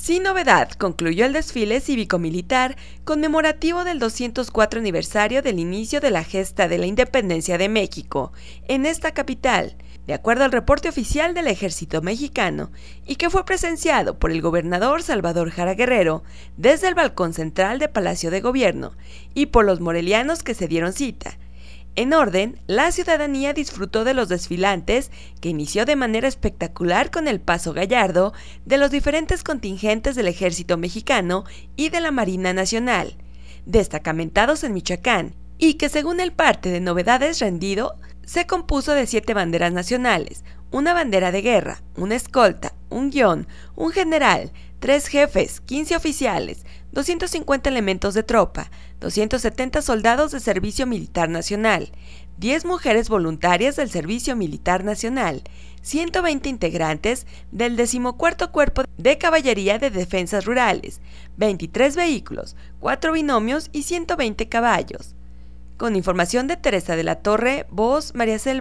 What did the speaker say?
Sin novedad, concluyó el desfile cívico-militar conmemorativo del 204 aniversario del inicio de la gesta de la independencia de México en esta capital, de acuerdo al reporte oficial del ejército mexicano, y que fue presenciado por el gobernador Salvador Jara Guerrero desde el balcón central de Palacio de Gobierno y por los morelianos que se dieron cita en orden, la ciudadanía disfrutó de los desfilantes, que inició de manera espectacular con el Paso Gallardo, de los diferentes contingentes del Ejército Mexicano y de la Marina Nacional, destacamentados en Michoacán, y que según el parte de novedades rendido, se compuso de siete banderas nacionales, una bandera de guerra, una escolta, un guión, un general, tres jefes, 15 oficiales, 250 elementos de tropa, 270 soldados de Servicio Militar Nacional, 10 mujeres voluntarias del Servicio Militar Nacional, 120 integrantes del 14 Cuerpo de Caballería de Defensas Rurales, 23 vehículos, 4 binomios y 120 caballos. Con información de Teresa de la Torre, voz María Cel